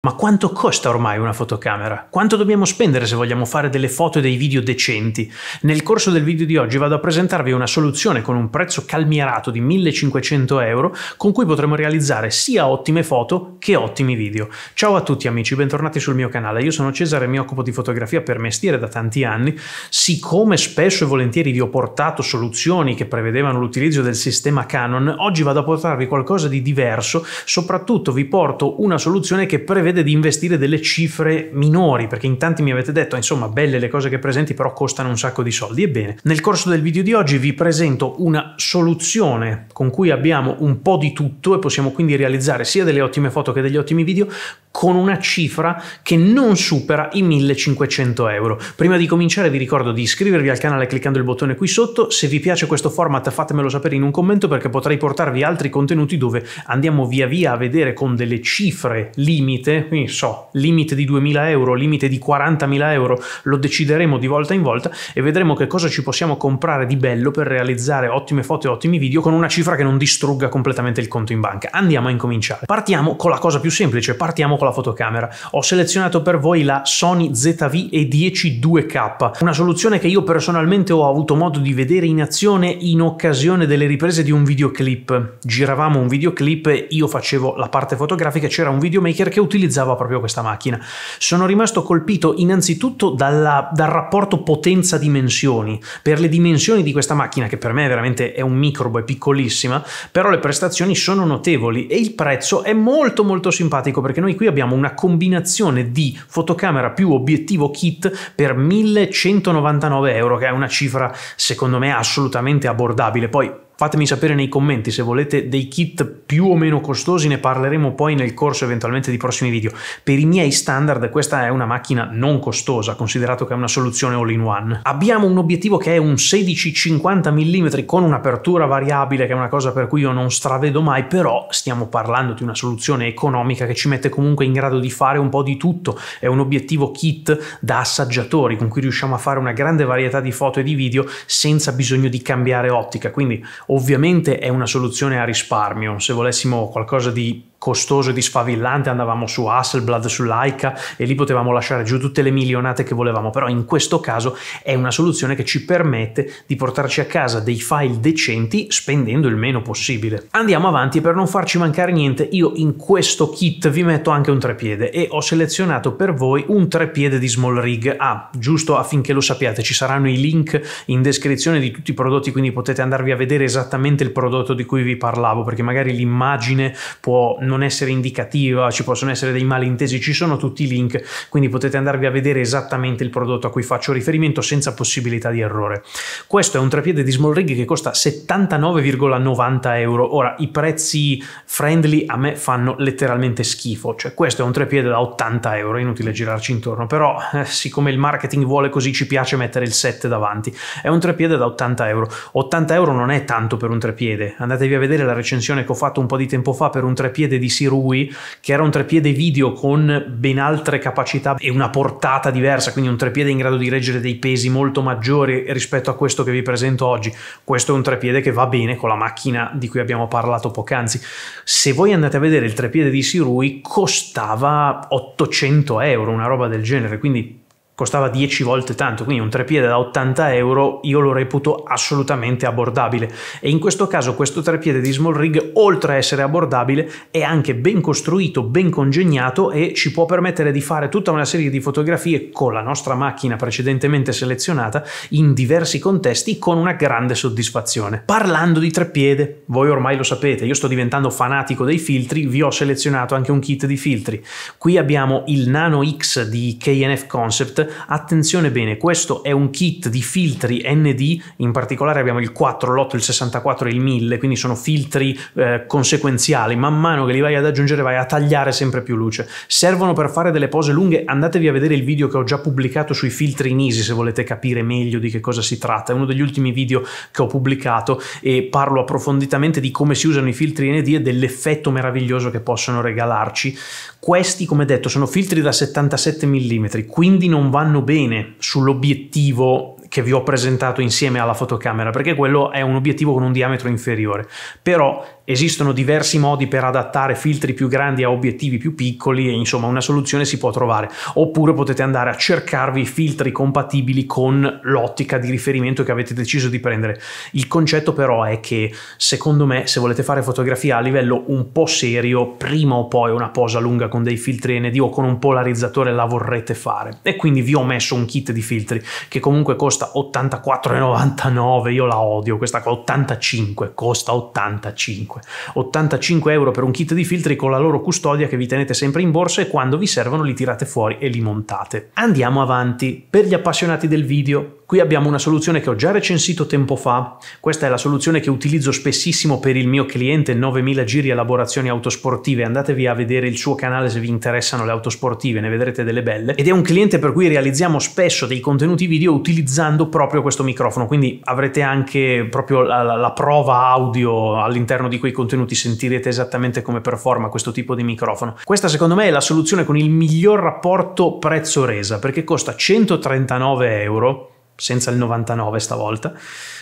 Ma quanto costa ormai una fotocamera? Quanto dobbiamo spendere se vogliamo fare delle foto e dei video decenti? Nel corso del video di oggi vado a presentarvi una soluzione con un prezzo calmierato di 1500 euro con cui potremo realizzare sia ottime foto che ottimi video. Ciao a tutti amici, bentornati sul mio canale. Io sono Cesare e mi occupo di fotografia per mestiere da tanti anni. Siccome spesso e volentieri vi ho portato soluzioni che prevedevano l'utilizzo del sistema Canon, oggi vado a portarvi qualcosa di diverso, soprattutto vi porto una soluzione che prevede prevede di investire delle cifre minori, perché in tanti mi avete detto, insomma, belle le cose che presenti, però costano un sacco di soldi. Ebbene, nel corso del video di oggi vi presento una soluzione con cui abbiamo un po' di tutto e possiamo quindi realizzare sia delle ottime foto che degli ottimi video con una cifra che non supera i 1500 euro. Prima di cominciare vi ricordo di iscrivervi al canale cliccando il bottone qui sotto, se vi piace questo format fatemelo sapere in un commento perché potrei portarvi altri contenuti dove andiamo via via a vedere con delle cifre limite, quindi so, limite di 2000 euro, limite di 40.000 euro, lo decideremo di volta in volta e vedremo che cosa ci possiamo comprare di bello per realizzare ottime foto e ottimi video con una cifra che non distrugga completamente il conto in banca. Andiamo a incominciare. Partiamo con la cosa più semplice, partiamo con la fotocamera. Ho selezionato per voi la Sony ZV-E10 2K, una soluzione che io personalmente ho avuto modo di vedere in azione in occasione delle riprese di un videoclip. Giravamo un videoclip, io facevo la parte fotografica, e c'era un videomaker che utilizzava proprio questa macchina. Sono rimasto colpito innanzitutto dalla, dal rapporto potenza-dimensioni. Per le dimensioni di questa macchina, che per me è veramente è un microbo, è piccolissima, però le prestazioni sono notevoli e il prezzo è molto molto simpatico perché noi qui abbiamo una combinazione di fotocamera più obiettivo kit per 1199 euro, che è una cifra secondo me assolutamente abbordabile. Poi Fatemi sapere nei commenti se volete dei kit più o meno costosi, ne parleremo poi nel corso eventualmente di prossimi video. Per i miei standard questa è una macchina non costosa, considerato che è una soluzione all-in-one. Abbiamo un obiettivo che è un 16-50 mm con un'apertura variabile, che è una cosa per cui io non stravedo mai, però stiamo parlando di una soluzione economica che ci mette comunque in grado di fare un po' di tutto. È un obiettivo kit da assaggiatori, con cui riusciamo a fare una grande varietà di foto e di video senza bisogno di cambiare ottica, quindi Ovviamente è una soluzione a risparmio, se volessimo qualcosa di costoso e disfavillante, andavamo su Hasselblad, su Leica e lì potevamo lasciare giù tutte le milionate che volevamo, però in questo caso è una soluzione che ci permette di portarci a casa dei file decenti spendendo il meno possibile. Andiamo avanti per non farci mancare niente io in questo kit vi metto anche un trepiede e ho selezionato per voi un trepiede di Small Rig ah, giusto affinché lo sappiate, ci saranno i link in descrizione di tutti i prodotti quindi potete andarvi a vedere esattamente il prodotto di cui vi parlavo perché magari l'immagine può non non essere indicativa, ci possono essere dei malintesi, ci sono tutti i link, quindi potete andarvi a vedere esattamente il prodotto a cui faccio riferimento senza possibilità di errore. Questo è un trapiede di Small Rig che costa 79,90 euro. Ora, i prezzi friendly a me fanno letteralmente schifo, cioè questo è un trapiede da 80 euro, inutile girarci intorno, però eh, siccome il marketing vuole così ci piace mettere il 7 davanti, è un trapiede da 80 euro. 80 euro non è tanto per un trapiede, andatevi a vedere la recensione che ho fatto un po' di tempo fa per un trapiede trepiede di Sirui, che era un trepiede video con ben altre capacità e una portata diversa, quindi un trepiede in grado di reggere dei pesi molto maggiori rispetto a questo che vi presento oggi. Questo è un trepiede che va bene con la macchina di cui abbiamo parlato poc'anzi. Se voi andate a vedere il trepiede di Sirui, costava 800 euro, una roba del genere, quindi costava 10 volte tanto, quindi un trepiede da 80 euro io lo reputo assolutamente abbordabile e in questo caso questo trepiede di Small Rig oltre a essere abbordabile è anche ben costruito, ben congegnato e ci può permettere di fare tutta una serie di fotografie con la nostra macchina precedentemente selezionata in diversi contesti con una grande soddisfazione. Parlando di trepiede, voi ormai lo sapete, io sto diventando fanatico dei filtri, vi ho selezionato anche un kit di filtri. Qui abbiamo il Nano X di KNF Concept attenzione bene, questo è un kit di filtri ND, in particolare abbiamo il 4, l'8, il 64 e il 1000, quindi sono filtri eh, conseguenziali, man mano che li vai ad aggiungere vai a tagliare sempre più luce. Servono per fare delle pose lunghe, andatevi a vedere il video che ho già pubblicato sui filtri Nisi se volete capire meglio di che cosa si tratta, è uno degli ultimi video che ho pubblicato e parlo approfonditamente di come si usano i filtri ND e dell'effetto meraviglioso che possono regalarci. Questi, come detto, sono filtri da 77 mm, quindi non vanno vanno bene sull'obiettivo che vi ho presentato insieme alla fotocamera, perché quello è un obiettivo con un diametro inferiore. Però esistono diversi modi per adattare filtri più grandi a obiettivi più piccoli e insomma una soluzione si può trovare. Oppure potete andare a cercarvi filtri compatibili con l'ottica di riferimento che avete deciso di prendere. Il concetto però è che secondo me se volete fare fotografia a livello un po' serio, prima o poi una posa lunga con dei filtri ND o con un polarizzatore la vorrete fare. E quindi vi ho messo un kit di filtri che comunque costa costa 84,99, io la odio questa cosa, 85, costa 85. 85 euro per un kit di filtri con la loro custodia che vi tenete sempre in borsa e quando vi servono li tirate fuori e li montate. Andiamo avanti, per gli appassionati del video, Qui abbiamo una soluzione che ho già recensito tempo fa, questa è la soluzione che utilizzo spessissimo per il mio cliente 9000 giri elaborazioni autosportive, andatevi a vedere il suo canale se vi interessano le autosportive, ne vedrete delle belle, ed è un cliente per cui realizziamo spesso dei contenuti video utilizzando utilizzando proprio questo microfono, quindi avrete anche proprio la, la, la prova audio all'interno di quei contenuti, sentirete esattamente come performa questo tipo di microfono. Questa secondo me è la soluzione con il miglior rapporto prezzo-resa, perché costa 139 euro, senza il 99 stavolta,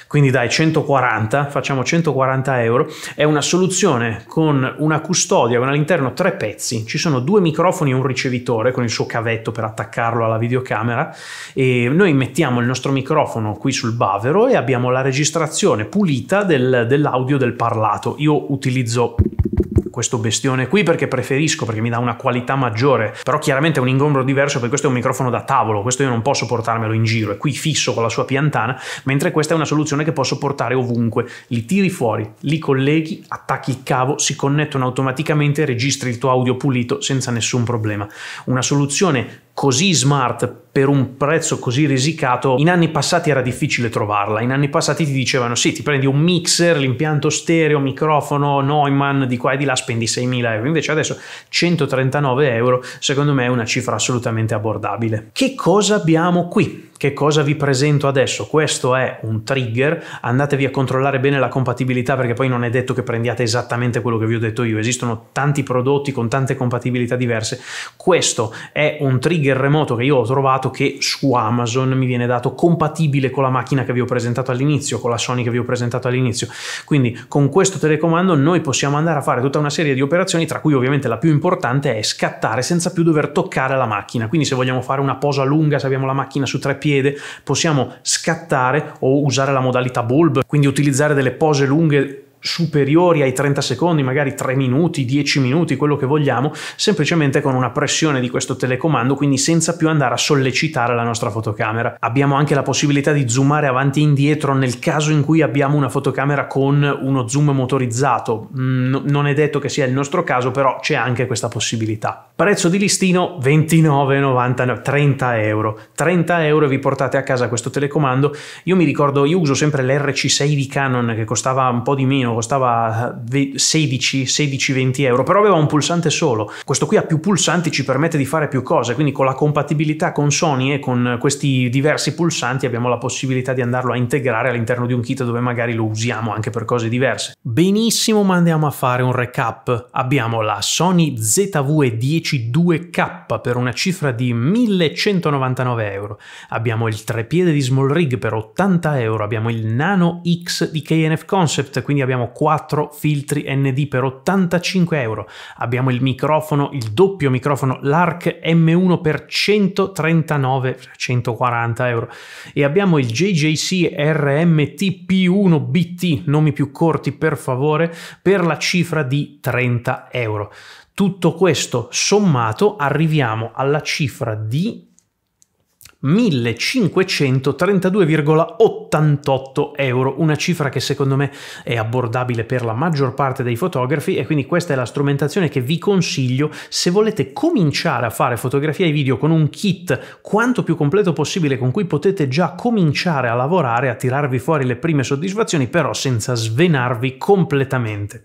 quindi dai 140, facciamo 140 euro, è una soluzione con una custodia con all'interno tre pezzi, ci sono due microfoni e un ricevitore con il suo cavetto per attaccarlo alla videocamera e noi mettiamo il nostro microfono qui sul bavero e abbiamo la registrazione pulita del, dell'audio del parlato, io utilizzo questo bestione qui perché preferisco, perché mi dà una qualità maggiore, però chiaramente è un ingombro diverso perché questo è un microfono da tavolo, questo io non posso portarmelo in giro, è qui fisso con la sua piantana, mentre questa è una soluzione che posso portare ovunque, li tiri fuori, li colleghi, attacchi il cavo, si connettono automaticamente, e registri il tuo audio pulito senza nessun problema. Una soluzione così smart per un prezzo così risicato, in anni passati era difficile trovarla. In anni passati ti dicevano sì, ti prendi un mixer, l'impianto stereo, microfono, Neumann, di qua e di là spendi 6.000 euro. Invece adesso 139 euro, secondo me è una cifra assolutamente abbordabile. Che cosa abbiamo qui? che cosa vi presento adesso? Questo è un trigger, andatevi a controllare bene la compatibilità perché poi non è detto che prendiate esattamente quello che vi ho detto io, esistono tanti prodotti con tante compatibilità diverse. Questo è un trigger remoto che io ho trovato che su Amazon mi viene dato compatibile con la macchina che vi ho presentato all'inizio, con la Sony che vi ho presentato all'inizio. Quindi con questo telecomando noi possiamo andare a fare tutta una serie di operazioni, tra cui ovviamente la più importante è scattare senza più dover toccare la macchina. Quindi se vogliamo fare una posa lunga, se abbiamo la macchina su tre piedi, marciapiede, possiamo scattare o usare la modalità bulb, quindi utilizzare delle pose lunghe superiori ai 30 secondi, magari 3 minuti, 10 minuti, quello che vogliamo, semplicemente con una pressione di questo telecomando, quindi senza più andare a sollecitare la nostra fotocamera. Abbiamo anche la possibilità di zoomare avanti e indietro nel caso in cui abbiamo una fotocamera con uno zoom motorizzato. Mm, non è detto che sia il nostro caso, però c'è anche questa possibilità. Prezzo di listino 29,90, 30 euro. 30 euro e vi portate a casa questo telecomando. Io mi ricordo, io uso sempre l'RC6 di Canon che costava un po' di meno, costava 16-20 eh, euro, però aveva un pulsante solo. Questo qui ha più pulsanti, ci permette di fare più cose, quindi con la compatibilità con Sony e con eh, questi diversi pulsanti abbiamo la possibilità di andarlo a integrare all'interno di un kit dove magari lo usiamo anche per cose diverse. Benissimo, ma andiamo a fare un recap. Abbiamo la Sony ZV-10 10 2K per una cifra di 1199 euro, abbiamo il trepiede di Small Rig per 80 euro, abbiamo il Nano X di KNF Concept, quindi abbiamo 4 filtri ND per 85 euro, abbiamo il microfono, il doppio microfono, l'ARC M1 per 139, 140 euro e abbiamo il JJC RMT P1 BT, nomi più corti per favore, per la cifra di 30 euro. Tutto questo sommato arriviamo alla cifra di 1532,88 euro, una cifra che secondo me è abbordabile per la maggior parte dei fotografi e quindi questa è la strumentazione che vi consiglio se volete cominciare a fare fotografia e video con un kit quanto più completo possibile con cui potete già cominciare a lavorare, a tirarvi fuori le prime soddisfazioni però senza svenarvi completamente.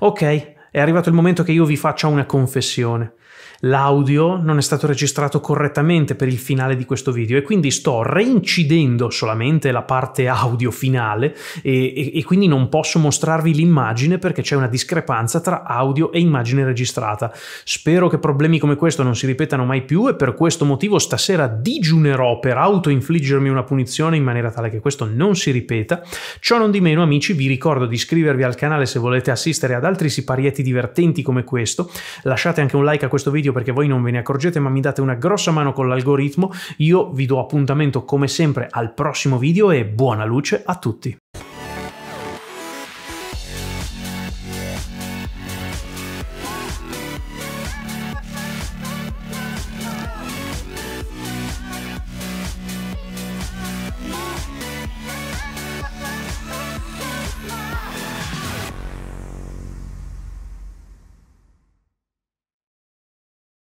Ok? è arrivato il momento che io vi faccia una confessione l'audio non è stato registrato correttamente per il finale di questo video e quindi sto reincidendo solamente la parte audio finale e, e, e quindi non posso mostrarvi l'immagine perché c'è una discrepanza tra audio e immagine registrata. Spero che problemi come questo non si ripetano mai più e per questo motivo stasera digiunerò per autoinfliggermi una punizione in maniera tale che questo non si ripeta. Ciò non di meno, amici, vi ricordo di iscrivervi al canale se volete assistere ad altri siparietti divertenti come questo. Lasciate anche un like a questo video video perché voi non ve ne accorgete ma mi date una grossa mano con l'algoritmo, io vi do appuntamento come sempre al prossimo video e buona luce a tutti!